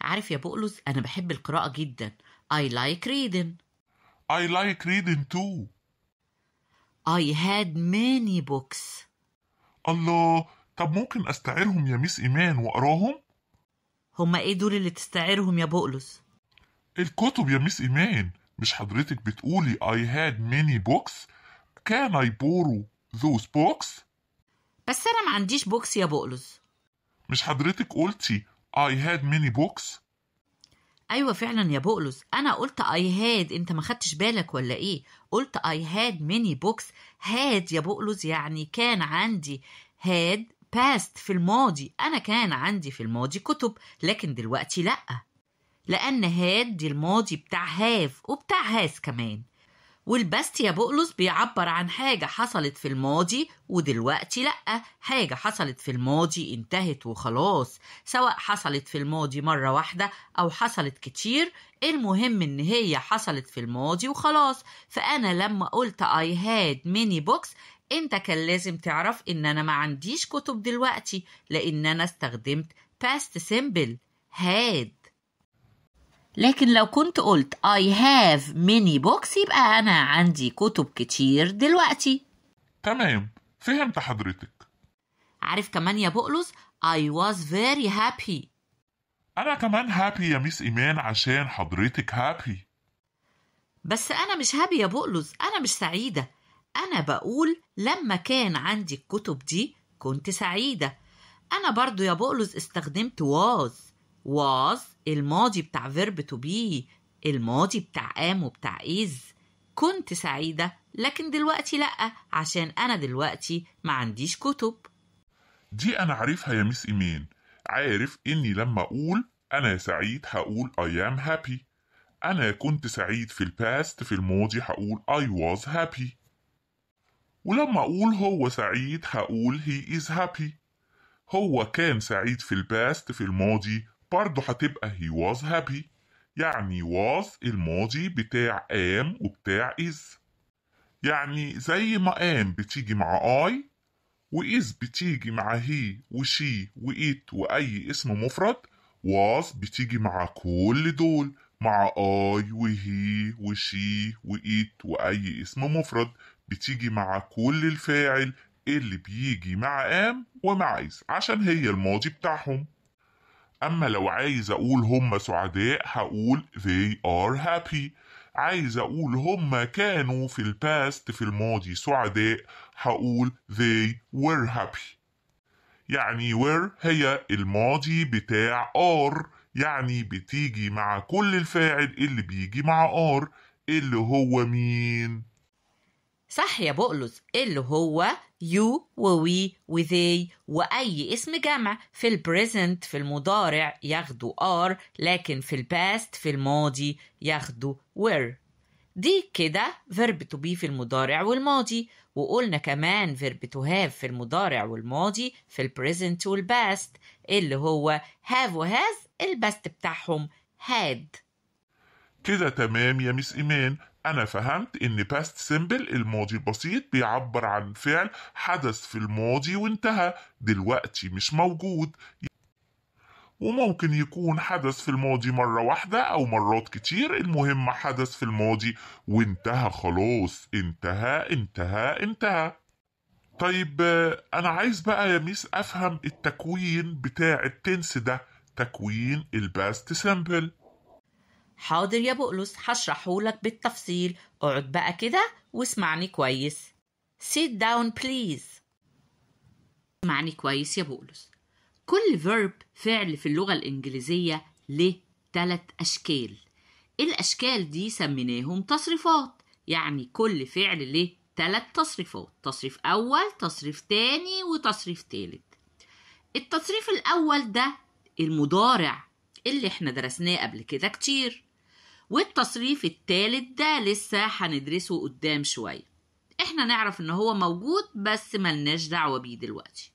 عارف يا بقلز أنا بحب القراءة جدا I like reading I like reading too I had many books الله طب ممكن أستعيرهم يا ميس إيمان وأقراهم؟ هما إيه دول اللي تستعيرهم يا بقلز؟ الكتب يا ميس إيمان مش حضرتك بتقولي I had many books Can I borrow those books؟ بس أنا ما عنديش بوكس يا بقلز مش حضرتك قلتي I had many books ايوه فعلا يا بقلص انا قلت I had انت ما خدتش بالك ولا ايه قلت I had many books هاد يا بقلص يعني كان عندي هاد past في الماضي انا كان عندي في الماضي كتب لكن دلوقتي لا لان هاد دي الماضي بتاع هاف وبتاع has كمان والبست يا بقلص بيعبر عن حاجة حصلت في الماضي ودلوقتي لأ حاجة حصلت في الماضي انتهت وخلاص سواء حصلت في الماضي مرة واحدة أو حصلت كتير المهم إن هي حصلت في الماضي وخلاص فأنا لما قلت I had many books انت كان لازم تعرف ان انا ما عنديش كتب دلوقتي لان انا استخدمت past simple had لكن لو كنت قلت I have many books يبقى أنا عندي كتب كتير دلوقتي تمام فهمت حضرتك عارف كمان يا بقلص I was very happy أنا كمان هابي يا ميس إيمان عشان حضرتك هابي بس أنا مش هابي يا بقلص أنا مش سعيدة أنا بقول لما كان عندي الكتب دي كنت سعيدة أنا برضو يا بقلص استخدمت was was الماضي بتاع verb to be الماضي بتاع am وبتاع is كنت سعيدة لكن دلوقتي لأ عشان أنا دلوقتي ما عنديش كتب دي أنا عارفها يا ميس إيمان عارف إني لما أقول أنا سعيد هقول I am happy أنا كنت سعيد في الباست في الماضي هقول I was happy ولما أقول هو سعيد هقول he is happy هو كان سعيد في الباست في الماضي برضه هتبقى he was happy يعني was الماضي بتاع am وبتاع is يعني زي ما am بتيجي مع I is بتيجي مع هي وشي وإت وأي اسم مفرد was بتيجي مع كل دول مع I وهي وشي وإت وأي اسم مفرد بتيجي مع كل الفاعل اللي بيجي مع قام ومع is عشان هي الماضي بتاعهم أما لو عايز أقول هم سعداء هقول they are happy عايز أقول هم كانوا في الباست في الماضي سعداء هقول they were happy يعني were هي الماضي بتاع are يعني بتيجي مع كل الفاعل اللي بيجي مع are اللي هو مين؟ صح يا بقلص اللي هو يو ووي وذي وأي اسم جمع في البريزنت في المضارع ياخدوا آر لكن في الباست في الماضي ياخدوا وير دي كده verb to be في المضارع والماضي وقلنا كمان verb to have في المضارع والماضي في البريزنت والباست اللي هو have و has الباست بتاعهم had كده تمام يا مس إيمان أنا فهمت إن past simple الماضي البسيط بيعبر عن فعل حدث في الماضي وانتهى دلوقتي مش موجود وممكن يكون حدث في الماضي مرة واحدة أو مرات كتير المهم حدث في الماضي وانتهى خلاص انتهى انتهى انتهى طيب أنا عايز بقى يا ميس أفهم التكوين بتاع التنس ده تكوين الباست simple حاضر يا بقلص هشرحهولك بالتفصيل اقعد بقى كده واسمعني كويس sit down please اسمعني كويس يا بقلص كل verb فعل في اللغة الإنجليزية له تلات أشكال الأشكال دي سميناهم تصريفات يعني كل فعل له تلات تصريفات تصريف أول تصريف تاني وتصريف تالت التصريف الأول ده المضارع اللي احنا درسناه قبل كده كتير والتصريف التالت ده لسه هندرسه قدام شوية احنا نعرف ان هو موجود بس ملناش دعوة بيه دلوقتي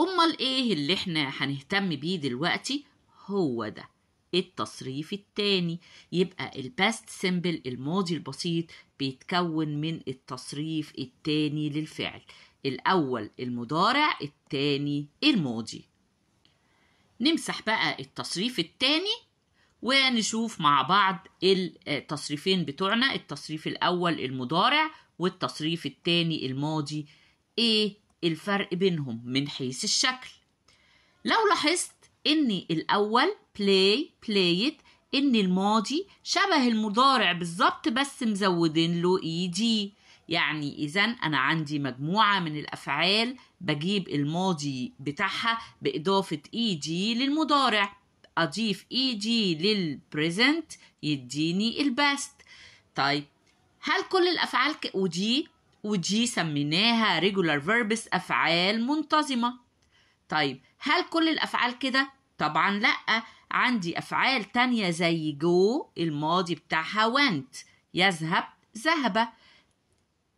امال ايه اللي احنا هنهتم بيه دلوقتي هو ده التصريف التاني يبقى الباست سيمبل الماضي البسيط بيتكون من التصريف التاني للفعل الأول المضارع التاني الماضي نمسح بقى التصريف التاني ونشوف مع بعض التصريفين آه، بتوعنا التصريف الأول المضارع والتصريف الثاني الماضي إيه الفرق بينهم من حيث الشكل لو لاحظت إن الأول play played إن الماضي شبه المضارع بالظبط بس مزودين له إيدي e يعني إذا أنا عندي مجموعة من الأفعال بجيب الماضي بتاعها بإضافة إيدي e للمضارع أضيف EG للبريزنت يديني الباست طيب هل كل الأفعال ك... ودي ودي سميناها regular verbs أفعال منتظمة طيب هل كل الأفعال كده؟ طبعا لأ عندي أفعال تانية زي go الماضي بتاعها went يذهب ذهب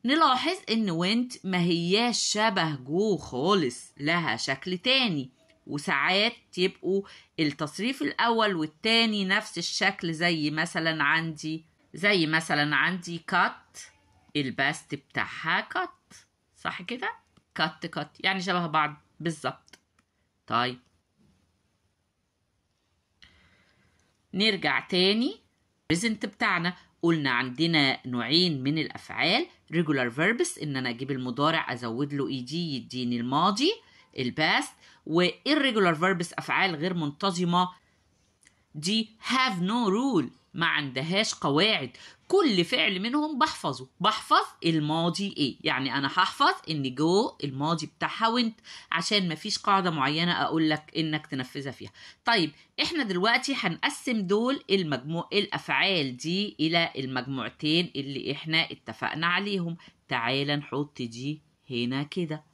نلاحظ إن went ما هياش شبه جو خالص لها شكل تاني وساعات يبقوا التصريف الأول والتاني نفس الشكل زي مثلا عندي زي مثلا عندي كات الباست بتاعها كات صح كده كات كات يعني شبه بعض بالظبط طيب نرجع تاني present بتاعنا قلنا عندنا نوعين من الأفعال regular verbs إن أنا أجيب المضارع أزود له إيدي e يديني الماضي الباست والريجولار فيربس افعال غير منتظمه دي هاف نو رول ما عندهاش قواعد كل فعل منهم بحفظه بحفظ الماضي ايه يعني انا هحفظ ان جو الماضي بتاعها وانت عشان مفيش قاعدة معينة اقول لك انك تنفذها فيها طيب احنا دلوقتي هنقسم دول المجموع الافعال دي الى المجموعتين اللي احنا اتفقنا عليهم تعال نحط دي هنا كده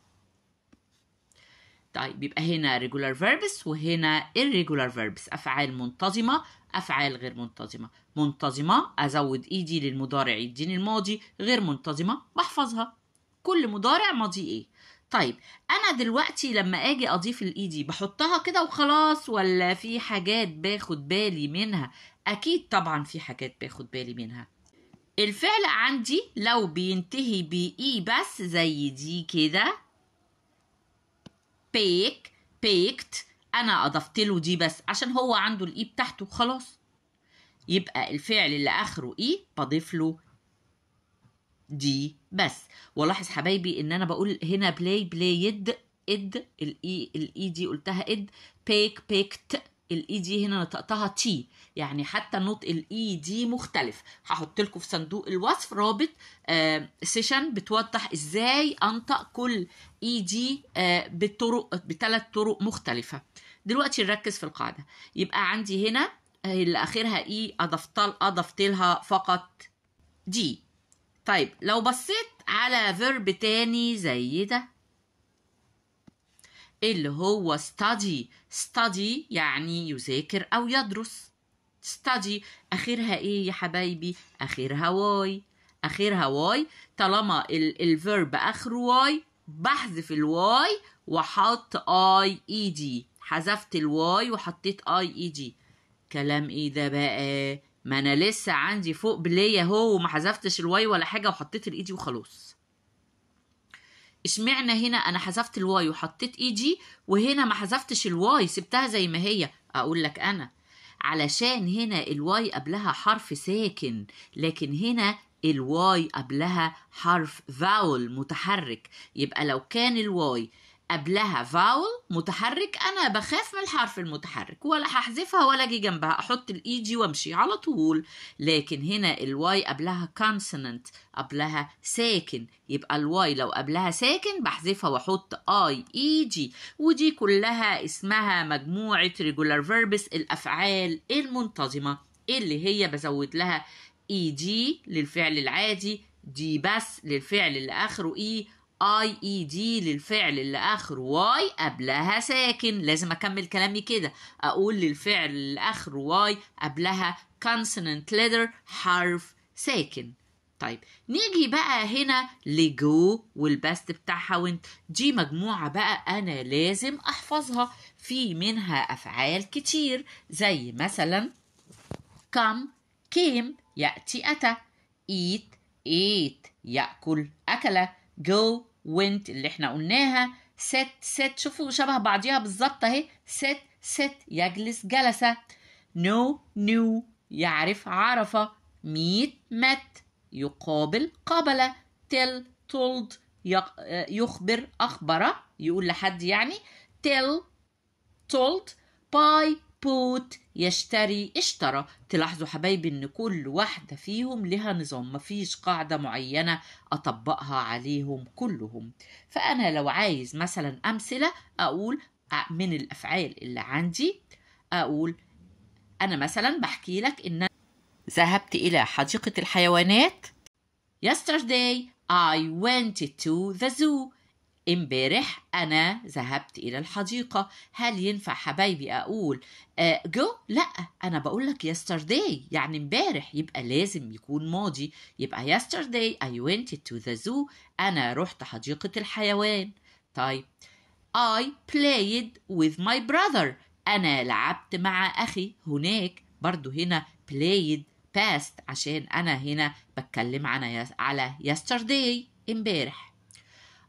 طيب يبقى هنا regular verbs وهنا irregular verbs أفعال منتظمة أفعال غير منتظمة منتظمة أزود إيدي للمضارع يديني الماضي غير منتظمة بحفظها كل مضارع ماضي إيه طيب أنا دلوقتي لما أجي أضيف الإيدي بحطها كده وخلاص ولا في حاجات باخد بالي منها أكيد طبعا في حاجات باخد بالي منها الفعل عندي لو بينتهي بإي e بس زي دي كده بيك بيكت انا اضفت له دي بس عشان هو عنده الاي بتاعته خلاص يبقى الفعل اللي اخره اي بضيف له دي بس ولاحظ حبايبي ان انا بقول هنا بلاي بلايد اد الاي الاي دي قلتها اد بيك بيكت الاي دي e هنا نطقتها تي يعني حتى نطق الاي دي e مختلف هحط لكم في صندوق الوصف رابط آه سيشن بتوضح ازاي انطق كل اي e دي آه بالطرق بثلاث طرق مختلفه دلوقتي نركز في القاعده يبقى عندي هنا آه، اللي اخرها اي اضفت اضفت لها فقط دي طيب لو بصيت على فيرب تاني زي ده اللي هو study study يعني يذاكر أو يدرس study آخرها إيه يا حبايبي آخرها واي آخرها واي طالما الفيرب آخره واي بحذف الواي وحط اي اي دي حذفت الواي وحطيت اي اي دي كلام ايه ده بقى ما انا لسه عندي فوق بلاي اهو وما حذفتش الواي ولا حاجه وحطيت الاي دي e وخلاص اشمعنى هنا انا حذفت الواي وحطيت اي جي وهنا ما حذفتش الواي سبتها زي ما هي اقول لك انا علشان هنا الواي قبلها حرف ساكن لكن هنا الواي قبلها حرف فاول متحرك يبقى لو كان الواي قبلها فاول متحرك انا بخاف من الحرف المتحرك ولا هحذفها ولا اجي جنبها احط الاي جي e وامشي على طول لكن هنا الواي قبلها كونسوننت قبلها ساكن يبقى الواي لو قبلها ساكن بحذفها واحط اي اي جي ودي كلها اسمها مجموعه ريجولار فيربس الافعال المنتظمه اللي هي بزود لها اي e جي للفعل العادي دي بس للفعل اللي اخره اي اي اي دي للفعل اللي اخره واي قبلها ساكن لازم اكمل كلامي كده اقول للفعل اللي اخره واي قبلها consonant letter حرف ساكن طيب نيجي بقى هنا لجو والبست بتاعها وانت دي مجموعة بقى أنا لازم أحفظها في منها أفعال كتير زي مثلا come came يأتي أتى eat ate يأكل أكل go went اللي احنا قلناها ست ست شوفوا شبه بعضيها بالظبط اهي ست ست يجلس جلسة نو نو يعرف عرف meet met يقابل قبل tell told يخبر أخبر يقول لحد يعني tell told باي بوت يشتري اشترى تلاحظوا حبايبي ان كل واحدة فيهم لها نظام مفيش قاعدة معينة اطبقها عليهم كلهم فانا لو عايز مثلا امثلة اقول من الافعال اللي عندي اقول انا مثلا بحكي لك ان ذهبت الى حديقة الحيوانات yesterday I went to the zoo امبارح انا ذهبت الى الحديقه هل ينفع حبايبي اقول آه جو لا انا بقول لك yesterday يعني امبارح يبقى لازم يكون ماضي يبقى yesterday I went to the zoo انا رحت حديقه الحيوان طيب I played with my brother أنا لعبت مع أخي هناك برضو هنا played past عشان أنا هنا بتكلم عن على yesterday امبارح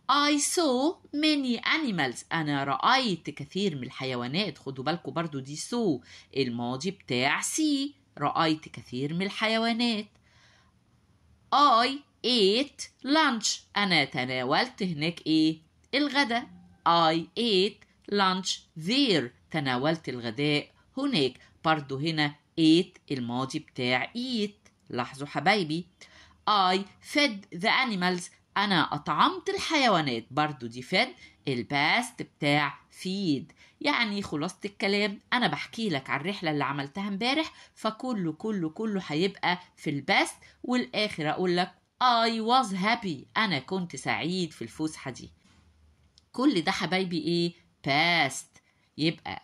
I saw many animals أنا رأيت كثير من الحيوانات خدوا بالكم برضو دي saw الماضي بتاع see رأيت كثير من الحيوانات I ate lunch أنا تناولت هناك إيه الغداء I ate lunch there تناولت الغداء هناك برضو هنا ate الماضي بتاع eat لاحظوا حبايبي I fed the animals أنا أطعمت الحيوانات برضو دي فيد الباست بتاع فيد يعني خلاصة الكلام أنا بحكي لك عن الرحلة اللي عملتها امبارح فكله كله كله هيبقى في الباست والآخر أقول لك I was happy أنا كنت سعيد في الفسحة دي كل ده حبايبي إيه باست يبقى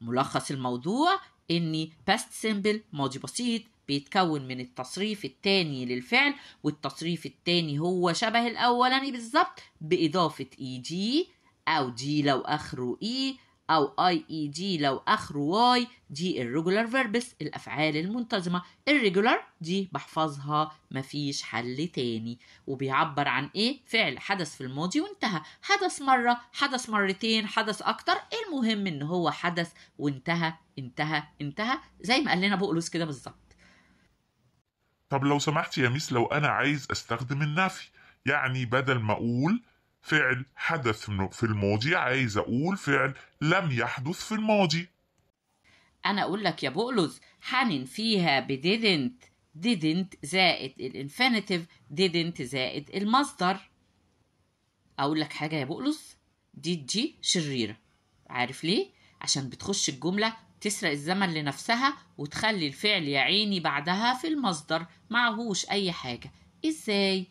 ملخص الموضوع إني باست سيمبل ماضي بسيط بيتكون من التصريف التاني للفعل والتصريف التاني هو شبه الأولاني بالظبط بإضافة إي e جي أو جي لو آخره إي e أو أي إي جي لو آخره واي دي الريجولار فيربس الأفعال المنتظمة الريجولار دي بحفظها مفيش حل تاني وبيعبر عن إيه؟ فعل حدث في الماضي وانتهى حدث مرة حدث مرتين حدث أكتر المهم إن هو حدث وانتهى انتهى انتهى زي ما قال لنا بقلوس كده بالظبط طب لو سمحت يا ميس لو أنا عايز أستخدم النفي يعني بدل ما أقول فعل حدث في الماضي عايز أقول فعل لم يحدث في الماضي أنا أقول لك يا بقلظ حنن فيها بديدنت didn't didn't زائد الانفينيتيف didn't زائد المصدر أقول لك حاجة يا بؤلص دي جي شريرة عارف ليه؟ عشان بتخش الجملة تسرق الزمن لنفسها وتخلي الفعل يا عيني بعدها في المصدر معهوش أي حاجة إزاي؟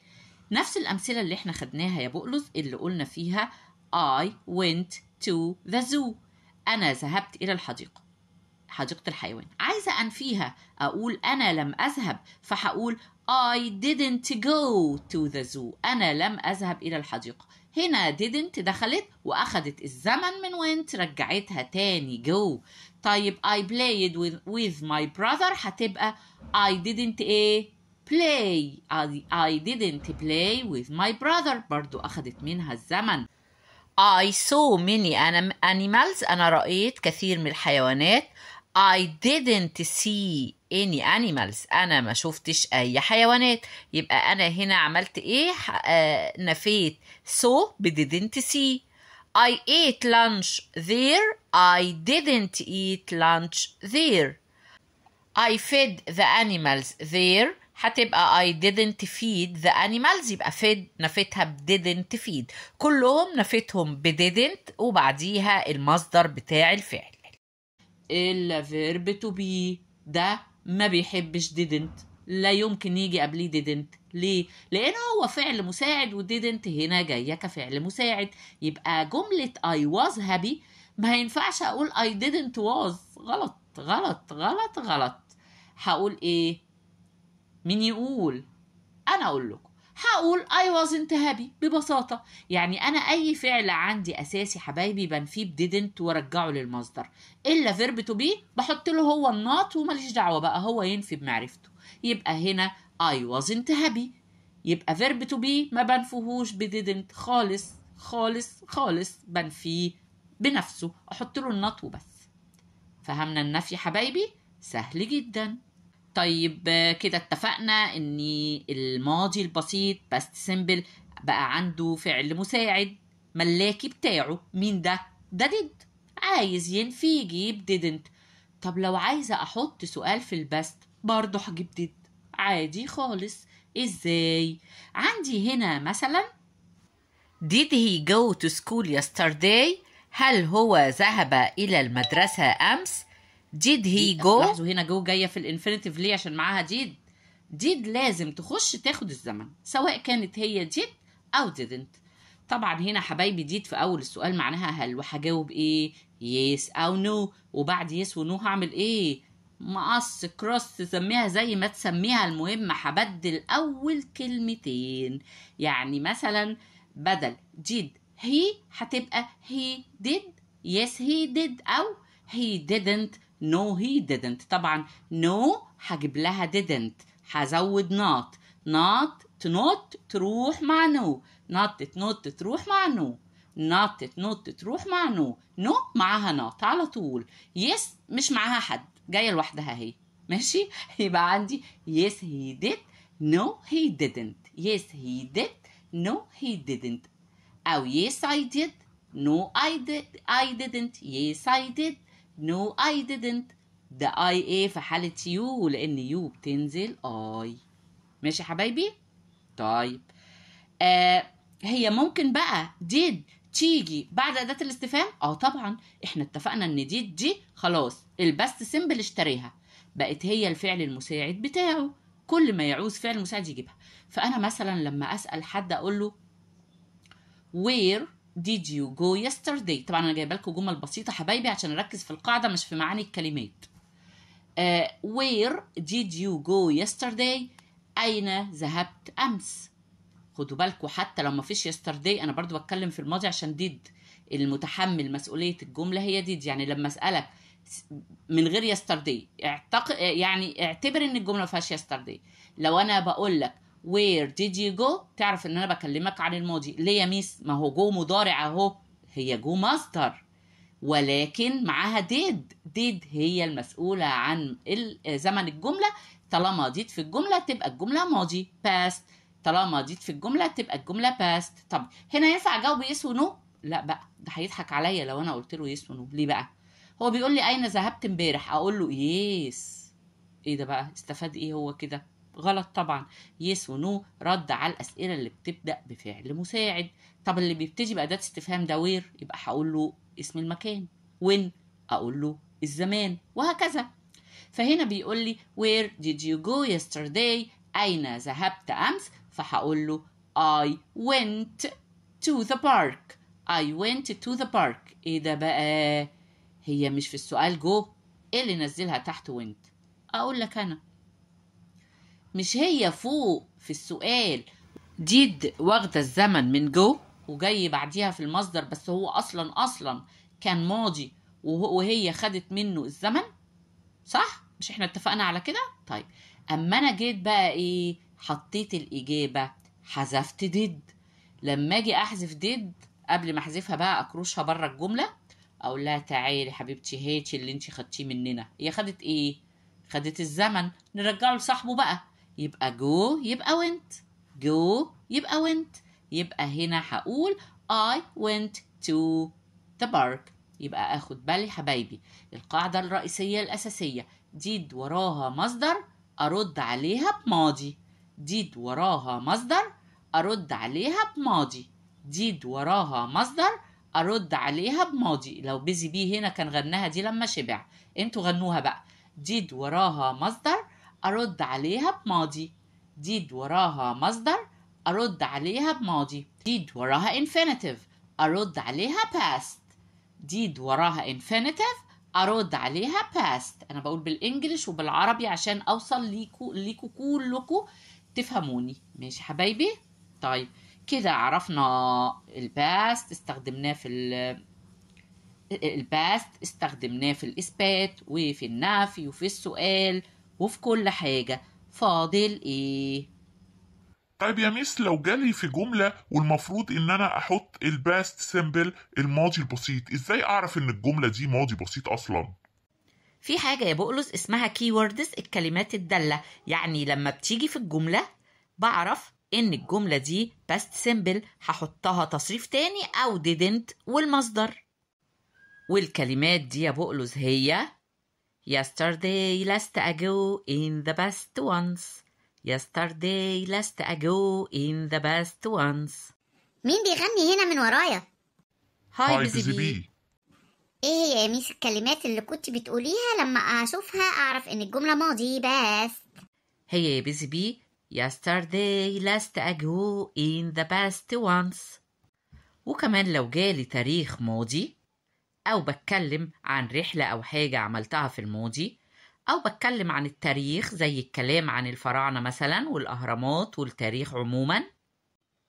نفس الأمثلة اللي احنا خدناها يا بقلز اللي قلنا فيها I went to the zoo أنا ذهبت إلى الحديقة حديقة الحيوان عايزة أنفيها أقول أنا لم أذهب فهقول I didn't go to the zoo أنا لم أذهب إلى الحديقة هنا didn't دخلت وأخدت الزمن من went رجعتها تاني go طيب I played with, with my brother هتبقى I didn't ايه play I, I didn't play with my brother برضو أخدت منها الزمن I saw many animals أنا رأيت كثير من الحيوانات I didn't see any animals أنا ما شفتش أي حيوانات يبقى أنا هنا عملت إيه نفيت so didn't see I ate lunch there I didn't eat lunch there I fed the animals there هتبقى I didn't feed the animals يبقى fed نفيتها ب didn't feed كلهم نفيتهم ب didn't وبعديها المصدر بتاع الفعل الا فيرب تو بي ده ما بيحبش didn't لا يمكن يجي قبليه didn't ليه؟ لأن هو فعل مساعد وديدنت هنا جاية كفعل مساعد يبقى جملة I was happy ما ينفعش أقول I didn't was غلط غلط غلط غلط هقول إيه؟ مين يقول؟ أنا أقول لكم هقول I wasn't happy ببساطة يعني أنا أي فعل عندي أساسي حبايبي بنفيه بديدنت وارجعه للمصدر إلا فيرب تو بي بحط له هو الناط وماليش دعوة بقى هو ينفي بمعرفته يبقى هنا I wasn't happy يبقى فيرب تو بي ما ب بديدنت خالص خالص خالص بنفيه بنفسه أحط له النات وبس فهمنا النفي حبايبي سهل جداً طيب كده اتفقنا ان الماضي البسيط past simple بقى عنده فعل مساعد ملاكي بتاعه مين ده ده did عايز ينفي يجيب didn't طب لو عايزة أحط سؤال في البست برضه هجيب did عادي خالص إزاي عندي هنا مثلا Did he go to school yesterday؟ هل هو ذهب إلى المدرسة أمس؟ ديد هي جو لاحظوا هنا جو جايه في الانفينيتيف ليه عشان معاها ديد ديد لازم تخش تاخد الزمن سواء كانت هي ديد او didn't طبعا هنا حبايبي ديد في اول السؤال معناها هل وهجاوب ايه يس او نو وبعد يس ونو هعمل ايه مقص كروس تسميها زي ما تسميها المهم هبدل اول كلمتين يعني مثلا بدل did هي هتبقى هي did yes he did او he didn't No he didn't طبعا no هجيب لها didn't هزود not not to not تروح مع no not to not تروح مع no not to not تروح مع no no معاها not على طول yes مش معاها حد جاية لوحدها هي ماشي يبقى عندي yes he did no he didn't yes he did no he didn't أو yes I did no I did I didn't yes I did No I didn't ده I ايه في حالة you ولأن you بتنزل I ماشي يا حبايبي؟ طيب آه هي ممكن بقى did تيجي بعد أداة الاستفهام؟ اه طبعا احنا اتفقنا ان did دي خلاص البست سيمبل اشتريها بقت هي الفعل المساعد بتاعه كل ما يعوز فعل مساعد يجيبها فأنا مثلا لما أسأل حد أقول له where Did you go yesterday طبعا انا جايبه لكم جمل بسيطه حبايبي عشان اركز في القاعده مش في معاني الكلمات uh, where did you go yesterday اين ذهبت امس خدوا بالكم حتى لو ما فيش yesterday انا برضو بتكلم في الماضي عشان did المتحمل مسؤوليه الجمله هي did يعني لما اسالك من غير yesterday اعتق... يعني اعتبر ان الجمله ما فيهاش yesterday لو انا بقول لك where did you go تعرف ان انا بكلمك عن الماضي ليه يا ميس ما هو جو مضارع اهو هي جو ماستر ولكن معاها ديد ديد هي المسؤولة عن زمن الجملة طالما ديد في الجملة تبقى الجملة ماضي past طالما ديد في الجملة تبقى الجملة past طب هنا ينفع أجاوب يس ونو لا بقى ده هيضحك عليا لو أنا قلت له يس ونو ليه بقى هو بيقول لي أين ذهبت امبارح أقول له يس إيه ده بقى استفاد إيه هو كده غلط طبعا يس ونو رد على الاسئله اللي بتبدا بفعل مساعد طب اللي بيبتدي باداه استفهام ده وير يبقى هقول له اسم المكان وين اقول له الزمان وهكذا فهنا بيقول لي where did you go yesterday أين ذهبت أمس فهقول له I went to the park I went to the park إيه ده بقى هي مش في السؤال جو إيه اللي نزلها تحت went أقول لك أنا مش هي فوق في السؤال ديد واخده الزمن من جو وجاي بعديها في المصدر بس هو اصلا اصلا كان ماضي وهي خدت منه الزمن صح مش احنا اتفقنا على كده طيب اما انا جيت بقى ايه حطيت الاجابه حذفت ديد لما اجي احذف ديد قبل ما احذفها بقى اكروشها بره الجمله اقول لها تعالي حبيبتي هاتي اللي انت خدتيه مننا هي خدت ايه خدت الزمن نرجعه لصاحبه بقى يبقى جو يبقى went جو يبقى went يبقى هنا هقول I went to the park يبقى اخد بالي حبايبي القاعدة الرئيسية الأساسية did وراها مصدر أرد عليها بماضي did وراها مصدر أرد عليها بماضي did وراها مصدر أرد عليها بماضي لو بيزي بي هنا كان غناها دي لما شبع انتوا غنوها بقى did وراها مصدر أرد عليها بماضي did وراها مصدر أرد عليها بماضي did وراها infinitive أرد عليها past did وراها infinitive أرد عليها past أنا بقول بالإنجليش وبالعربي عشان أوصل ليكو ليكو كلكو تفهموني ماشي حبايبي طيب كده عرفنا الباست استخدمناه في ال الباست استخدمناه في الإثبات وفي النفي وفي السؤال وفي كل حاجة فاضل ايه طيب يا ميس لو جالي في جملة والمفروض ان انا احط الباست سيمبل الماضي البسيط ازاي اعرف ان الجملة دي ماضي بسيط اصلا في حاجة يا بقلص اسمها keywords الكلمات الدالة يعني لما بتيجي في الجملة بعرف ان الجملة دي باست سيمبل هحطها تصريف تاني او didn't والمصدر والكلمات دي يا بقلص هي Yesterday, last ago, in the best ones. Yesterday, last ago, in the best ones. مين بيغني هنا من ورايا؟ هاي بيزي بي. ايه هي يا ميس الكلمات اللي كنت بتقوليها لما اشوفها اعرف ان الجملة ماضي بس هي يا بيزي بي yesterday last ago in the past once وكمان لو جالي تاريخ ماضي أو بتكلم عن رحلة أو حاجة عملتها في الماضي أو بتكلم عن التاريخ زي الكلام عن الفراعنة مثلا والأهرامات والتاريخ عموما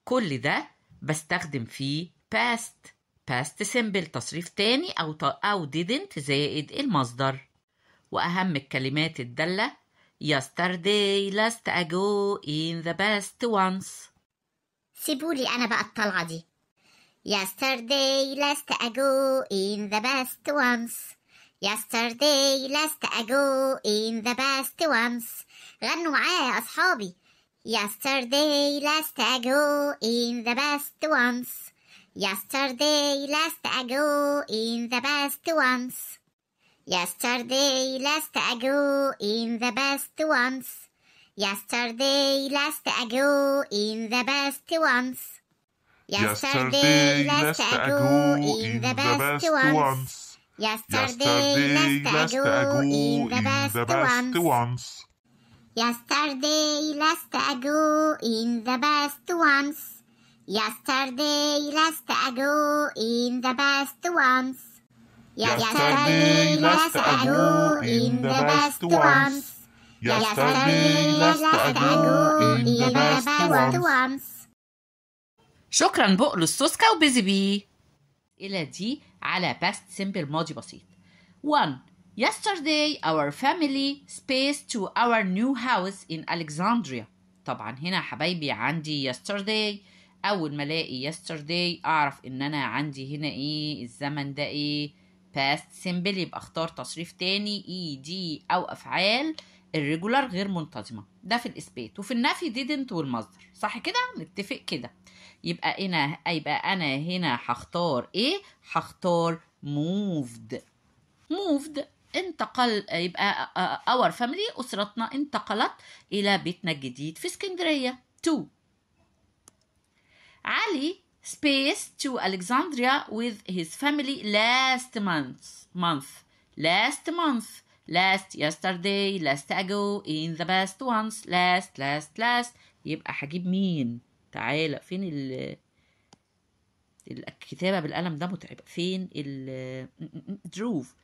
كل ده بستخدم فيه past past simple تصريف تاني أو أو didn't زائد المصدر وأهم الكلمات الدالة yesterday last ago in the past once سيبولي أنا بقى الطلعة دي Yesterday, last ago, in the best ones. Yesterday, last ago, in the best ones. غنوا معايا يا أصحابي. Yesterday, last ago, in the best ones. Yesterday, last ago, in the best ones. Yesterday, last ago, in the best ones. Yesterday, last ago, in the best ones. Yesterday, last ago, in the best ones. Yesterday, last ago, in the best ones. Yesterday, last ago, in the best ones. Yesterday, last ago, in the best ones. Yesterday, last ago, in the best ones. Yesterday, last ago, in the best ones. شكرا بقلص سوسكا وبيزي بي إلى دي على past simple ماضي بسيط 1. Yesterday our family space to our new house in Alexandria طبعا هنا حبايبي عندي yesterday أول ما ألاقي yesterday أعرف إن أنا عندي هنا إيه الزمن ده إيه past simple يبقى أختار تصريف تاني إي e دي أو أفعال الريجولار غير منتظمة ده في الإثبات وفي النفي didn't والمصدر صح كده؟ نتفق كده يبقى هنا يبقى انا هنا هختار ايه هختار moved moved انتقل يبقى our family اسرتنا انتقلت الى بيتنا الجديد في اسكندريه تو علي space to Alexandria with his family last month month last month last yesterday last ago in the best ones last last last يبقى هجيب مين تعالى فين ال الكتابة بالقلم ده متعب فين ال دروف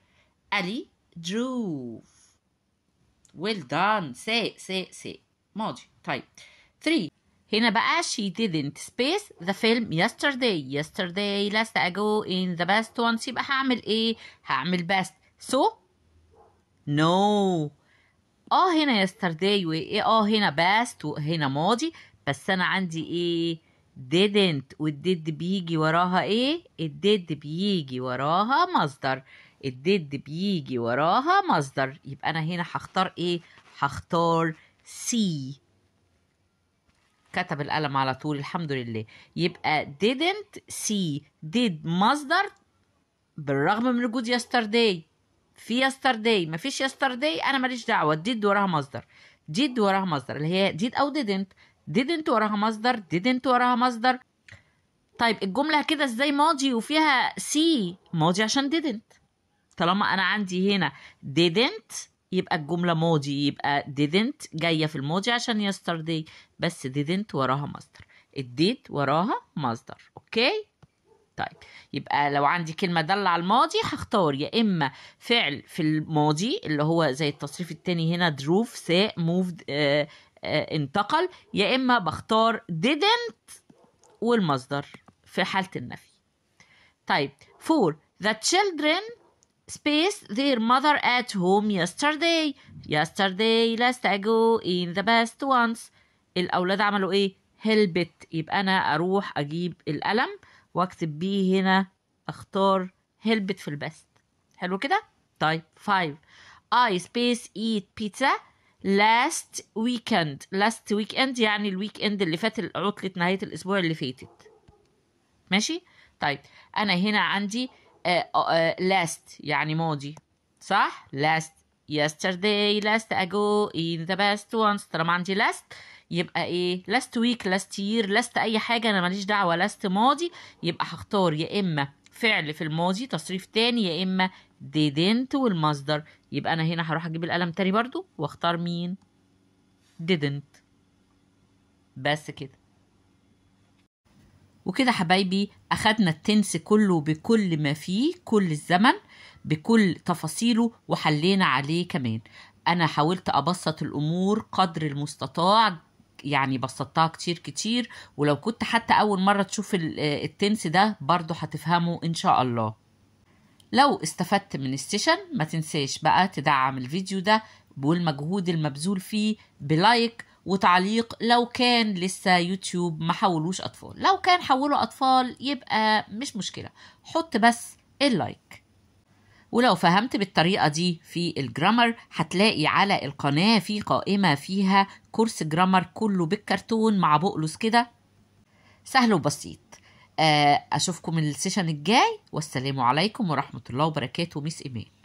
ألي دروف well done say say say ماضي طيب 3 هنا بقى she didn't space the film yesterday yesterday last ago in the best ones يبقى هعمل ايه هعمل best so no اه هنا yesterday وايه اه هنا past وهنا ماضي بس انا عندي ايه didn't والديد بيجي وراها ايه الديد بيجي وراها مصدر الديد بيجي وراها مصدر يبقى انا هنا هختار ايه هختار سي كتب القلم على طول الحمد لله يبقى didn't see did مصدر بالرغم من وجود yesterday في yesterday مفيش yesterday انا ماليش دعوه did وراها مصدر did وراها مصدر اللي هي did او didn't didn't وراها مصدر didn't وراها مصدر طيب الجملة كده ازاي ماضي وفيها سي ماضي عشان didn't طالما انا عندي هنا didn't يبقى الجملة ماضي يبقى didn't جاية في الماضي عشان yesterday بس didn't وراها مصدر الديت وراها مصدر اوكي طيب يبقى لو عندي كلمة دل على الماضي هختار يا إما فعل في الماضي اللي هو زي التصريف التاني هنا دروف سا موفد آه، انتقل يا اما بختار didn't والمصدر في حاله النفي طيب فور the children space their mother at home yesterday yesterday last ago in the best ones الأولاد عملوا إيه؟ هلبت يبقى أنا أروح أجيب القلم وأكتب بيه هنا أختار هلبت في البست حلو كده؟ طيب 5 I space eat pizza last weekend last weekend يعني الويك اند اللي فات عطلة نهاية الأسبوع اللي فاتت ماشي طيب أنا هنا عندي آه، آه، آه، last يعني ماضي صح last yesterday last ago in the past once طالما عندي last يبقى ايه last week last year last أي حاجة أنا ماليش دعوة last ماضي يبقى هختار يا إما فعل في الماضي تصريف تاني يا إما didn't والمصدر يبقى أنا هنا هروح أجيب القلم تاني برضو واختار مين didn't بس كده وكده حبايبي أخدنا التنس كله بكل ما فيه كل الزمن بكل تفاصيله وحلينا عليه كمان أنا حاولت أبسط الأمور قدر المستطاع يعني بسطتها كتير كتير ولو كنت حتى أول مرة تشوف التنس ده برضو هتفهمه إن شاء الله لو استفدت من السيشن ما تنساش بقى تدعم الفيديو ده والمجهود المبذول فيه بلايك وتعليق لو كان لسه يوتيوب ما حولوش اطفال لو كان حولوا اطفال يبقى مش مشكله حط بس اللايك ولو فهمت بالطريقه دي في الجرامر هتلاقي على القناه في قائمه فيها كورس جرامر كله بالكرتون مع بقلص كده سهل وبسيط آه، اشوفكم السيشن الجاي والسلام عليكم ورحمه الله وبركاته ميس ايمان